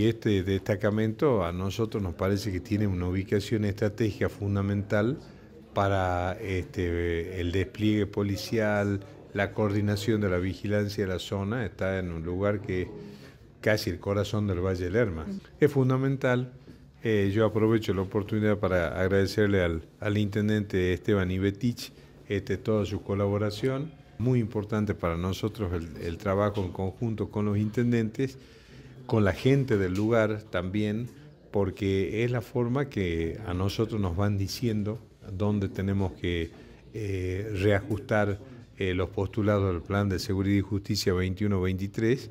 y este destacamento a nosotros nos parece que tiene una ubicación estratégica fundamental para este, el despliegue policial, la coordinación de la vigilancia de la zona, está en un lugar que es casi el corazón del Valle del Lerma. Mm. Es fundamental. Eh, yo aprovecho la oportunidad para agradecerle al, al intendente Esteban Ibetich este, toda su colaboración. Muy importante para nosotros el trabajo en conjunto con los intendentes con la gente del lugar también, porque es la forma que a nosotros nos van diciendo dónde tenemos que eh, reajustar eh, los postulados del Plan de Seguridad y Justicia 21-23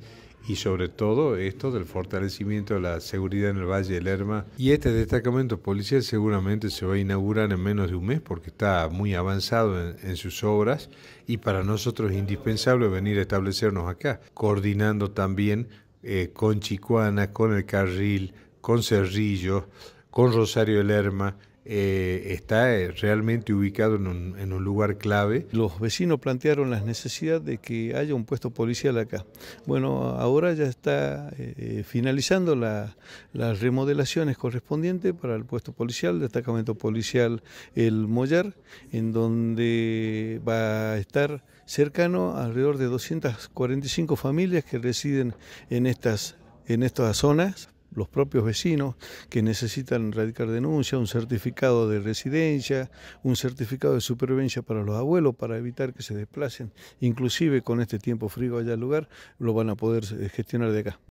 y sobre todo esto del fortalecimiento de la seguridad en el Valle del Lerma. Y este destacamento policial seguramente se va a inaugurar en menos de un mes porque está muy avanzado en sus obras y para nosotros es indispensable venir a establecernos acá, coordinando también eh, con Chicuana, con El Carril, con Cerrillo, con Rosario Lerma, eh, está eh, realmente ubicado en un, lugar clave. Los vecinos plantearon la necesidad de que haya un puesto policial acá. Bueno, ahora ya está eh, finalizando las remodelaciones correspondientes para el puesto policial, el destacamento policial El Mollar, en donde va a estar cercano alrededor de 245 familias que residen en estas, en estas zonas los propios vecinos que necesitan radicar denuncia, un certificado de residencia, un certificado de supervivencia para los abuelos para evitar que se desplacen, inclusive con este tiempo frío allá al lugar, lo van a poder eh, gestionar de acá.